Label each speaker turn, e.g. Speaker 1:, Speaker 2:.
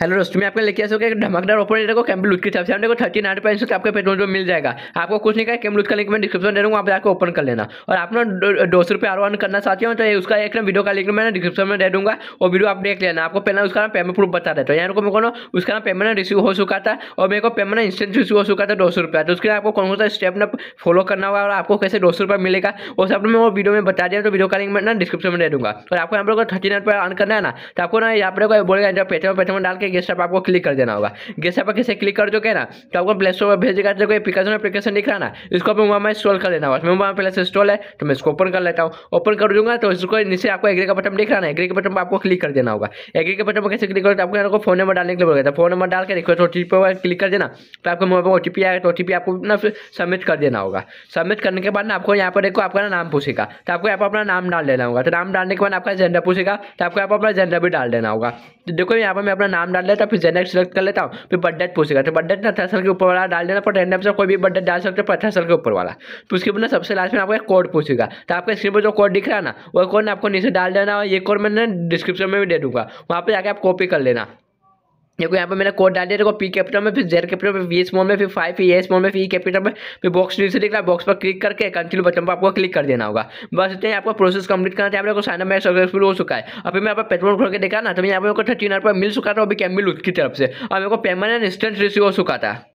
Speaker 1: hello दोस्तों मैं आपका लेके आ सकता धमाकेदार ऑफर दे लूट की तरफ से आपको थर्टी नाइन रुपए इसको आपके पेट्रोल पर मिल जाएगा आपको कुछ नहीं कहा कैम्बल का लिंक मैं डिस्क्रिप्शन दे रहा हूँ आप जाकर ओपन कर लेना और आप ना दो सौ रुपये आरोप करना चाहते हो तो उसका एक ना वीडियो का लिंक मैं डिस्क्रिप्शन में दे दूँगा और वीडियो आप देख लेना आपको पहले उसका पेमेंट प्रूफ बता देता हूँ यहाँ को मेरे को उसका ना पेमेंट रिसीव हो चुका था और मेरे को पेमेंट इंस्टेंट रिसीव हो चुका था दो सौ रुपया तो उसके लिए आपको कौन सा स्टेप ना फॉलो करना होगा और आपको कैसे दो सौ रुपया मिलेगा वो सब मैं वो वीडियो में बता दिया तो वीडियो का लिंक मैं ना डिस्क्रिप्शन में दे दूँगा और आपको यहाँ पर थर्टी नाइन रुपये अर्न करना है ना तो आपको ना यहाँ पर बोलेगा पेटम पेटम डाल जाके गेस्ट ऐप आपको क्लिक कर देना होगा गेस्ट ऐप पर किसे क्लिक कर दोगे ना तो आपको प्ले स्टोर पर भेजेगा जो एप्लीकेशन एप्लीकेशन दिख रहा ना इसको अपने मोबाइल में इंस्टॉल कर लेना होगा मोबाइल पहले से इंस्टॉल है तो मैं इसको ओपन कर लेता हूँ ओपन कर दूंगा तो इसको नीचे आपको एग्री का बटन दिख रहा ना एग्री के बटन पर आपको क्लिक कर देना होगा एग्री के बटन पर कैसे क्लिक कर तो आपको यहाँ को फोन नंबर डालने के लिए बोलेगा फोन नंबर डाल के देखो तो टी पर क्लिक कर देना तो आपको मोबाइल पर ओ टी पी आएगा तो ओ आपको ना सबमिट कर देना होगा सबमिट करने के बाद ना आपको यहाँ पर देखो आपका नाम पूछेगा तो आपको यहाँ पर अपना नाम डाल देना होगा तो नाम डालने के बाद आपका जेंडर पूछेगा तो आपको यहाँ पर अपना जेंडर भी डाल देना होगा तो देखो यहाँ पर मैं अपना नाम नाम डाल लेता हूँ फिर जेनेक्स सेलेक्ट कर लेता हूँ फिर बर्थडेट पूछेगा तो बर्थडेट ना अठारह साल के ऊपर वाला डाल देना पर रैंडम से कोई भी बर्थडेट डाल सकते हो अठारह साल के ऊपर वाला तो उसके बाद सबसे लास्ट में आपको एक कोड पूछेगा तो आपके स्क्रीन पर जो कोड दिख रहा है ना वो कोड आपको नीचे डाल देना और ये कोड मैंने डिस्क्रिप्शन में भी दे दूंगा वहाँ पर जाकर आप कॉपी कर लेना देखो यहाँ पे मैंने कोड डाल दिया देखो पी कैपिटल में फिर जेड कैपिटल में वी स्मॉल में फिर फाइव ई एस मोड में फिर ई e कैपिटल में फिर बॉक्स नीचे दिख रहा है बॉक्स पर क्लिक करके कंटिन्यू बटन पर आपको क्लिक कर देना होगा बस इतने आपका प्रोसेस कंप्लीट करना चाहिए आपको साइन अप सक्सेसफुल हो चुका है अभी मैं आप पेट्रोल खोल के देखा ना तो यहाँ पर मेरे को थर्टीन हंड्रेड मिल चुका था अभी कैम्बिल उसकी तरफ से और मेरे को पेमेंट एंड इंस्टेंट रिसीव हो चुका था